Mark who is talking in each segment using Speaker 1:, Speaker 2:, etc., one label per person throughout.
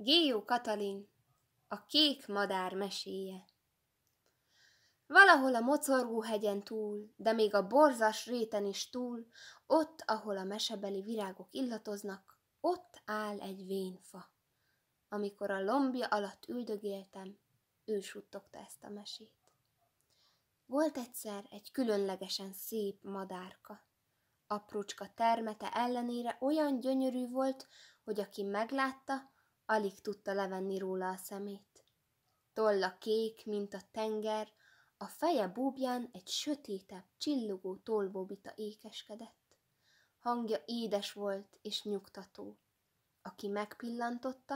Speaker 1: Géjó Katalin, a kék madár meséje. Valahol a mocorgó hegyen túl, de még a borzas réten is túl, ott, ahol a mesebeli virágok illatoznak, ott áll egy vénfa. Amikor a lombja alatt üldögéltem, ő suttogta ezt a mesét. Volt egyszer egy különlegesen szép madárka. Aprócska termete ellenére olyan gyönyörű volt, hogy aki meglátta, alig tudta levenni róla a szemét. Tolla kék, mint a tenger, a feje búbján egy sötétebb, csillogó tolvóbita ékeskedett. Hangja édes volt és nyugtató. Aki megpillantotta,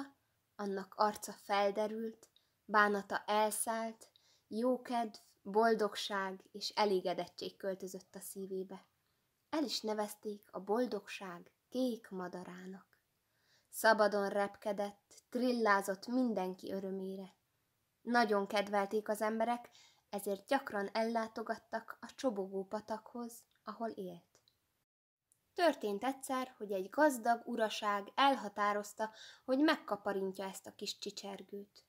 Speaker 1: annak arca felderült, bánata elszállt, jókedv, boldogság és elégedettség költözött a szívébe. El is nevezték a boldogság kék madarának. Szabadon repkedett, trillázott mindenki örömére. Nagyon kedvelték az emberek, ezért gyakran ellátogattak a csobogó patakhoz, ahol élt. Történt egyszer, hogy egy gazdag uraság elhatározta, hogy megkaparintja ezt a kis csicsergőt.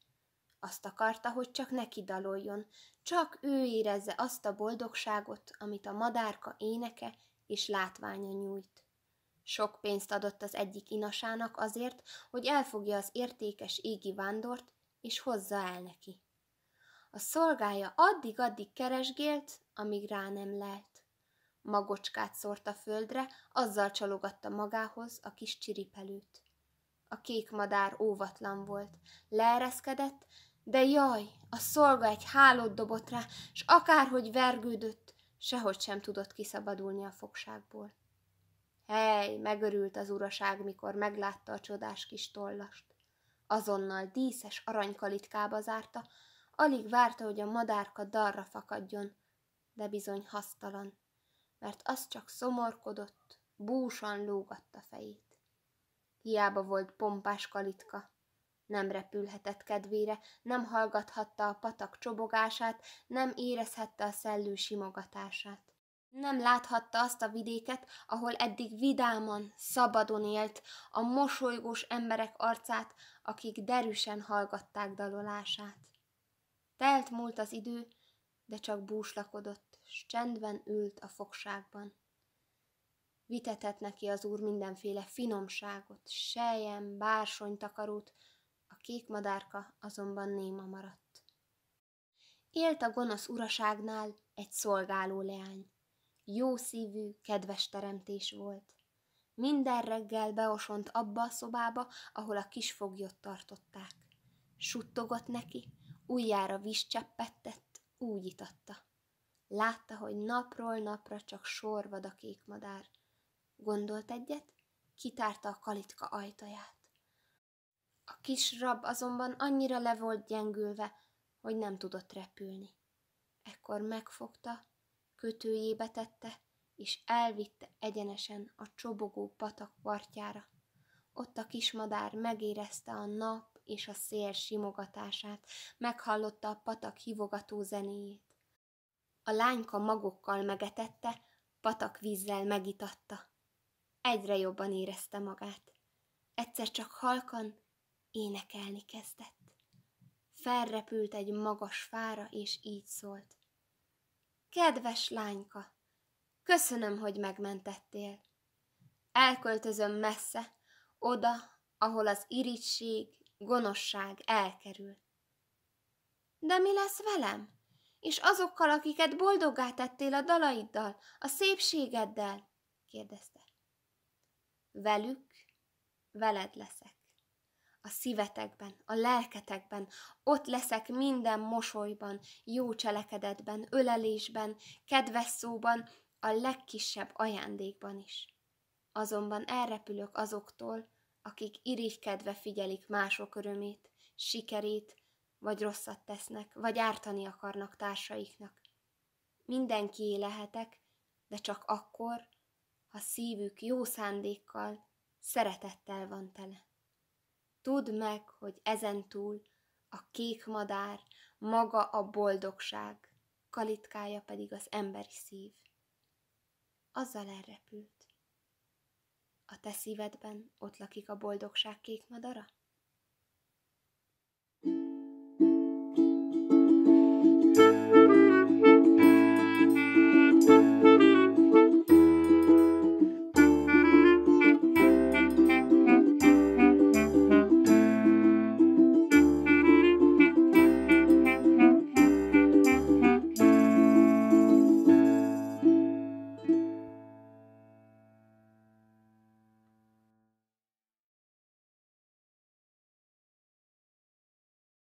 Speaker 1: Azt akarta, hogy csak neki daloljon, csak ő érezze azt a boldogságot, amit a madárka éneke és látványa nyújt. Sok pénzt adott az egyik inasának azért, hogy elfogja az értékes égi vándort, és hozza el neki. A szolgája addig-addig keresgélt, amíg rá nem lehet. Magocskát szórt a földre, azzal csalogatta magához a kis csiripelőt. A kék madár óvatlan volt, leereszkedett, de jaj, a szolga egy hálót dobott rá, s akárhogy vergődött, sehogy sem tudott kiszabadulni a fogságból. Hely, megörült az uraság, mikor meglátta a csodás kis tollast. Azonnal díszes aranykalitkába zárta, alig várta, hogy a madárka darra fakadjon, de bizony hasztalan, mert az csak szomorkodott, búsan lógatta fejét. Hiába volt pompás kalitka, nem repülhetett kedvére, nem hallgathatta a patak csobogását, nem érezhette a szellő simogatását. Nem láthatta azt a vidéket, ahol eddig vidáman, szabadon élt, a mosolygós emberek arcát, akik derűsen hallgatták dalolását. Telt múlt az idő, de csak búslakodott, s csendben ült a fogságban. Vitetett neki az úr mindenféle finomságot, sejem, takarót, a kék madárka azonban néma maradt. Élt a gonosz uraságnál egy szolgáló leány jó szívű, kedves teremtés volt. Minden reggel beosont abba a szobába, ahol a kis foglyot tartották. Suttogott neki, ujjára viscseppettet, úgy itatta. Látta, hogy napról napra csak sorvad a kék madár. Gondolt egyet, kitárta a kalitka ajtaját. A kis rab azonban annyira le volt gyengülve, hogy nem tudott repülni. Ekkor megfogta, kötőjébe tette, és elvitte egyenesen a csobogó patak partjára. Ott a kismadár megérezte a nap és a szél simogatását, meghallotta a patak hivogató zenéjét. A lányka magokkal megetette, patak vízzel megitatta. Egyre jobban érezte magát. Egyszer csak halkan énekelni kezdett. Felrepült egy magas fára, és így szólt. Kedves lányka, köszönöm, hogy megmentettél. Elköltözöm messze, oda, ahol az irigység, gonoszság elkerül. De mi lesz velem? És azokkal, akiket boldoggá tettél a dalaiddal, a szépségeddel? kérdezte. Velük, veled leszek a szívetekben, a lelketekben, ott leszek minden mosolyban, jó cselekedetben, ölelésben, kedves szóban, a legkisebb ajándékban is. Azonban elrepülök azoktól, akik irigykedve figyelik mások örömét, sikerét, vagy rosszat tesznek, vagy ártani akarnak társaiknak. Mindenki lehetek, de csak akkor, ha szívük jó szándékkal, szeretettel van tele. Tudd meg, hogy ezentúl a kék madár maga a boldogság, kalitkája pedig az emberi szív. Azzal elrepült. A te szívedben ott lakik a boldogság kék madara?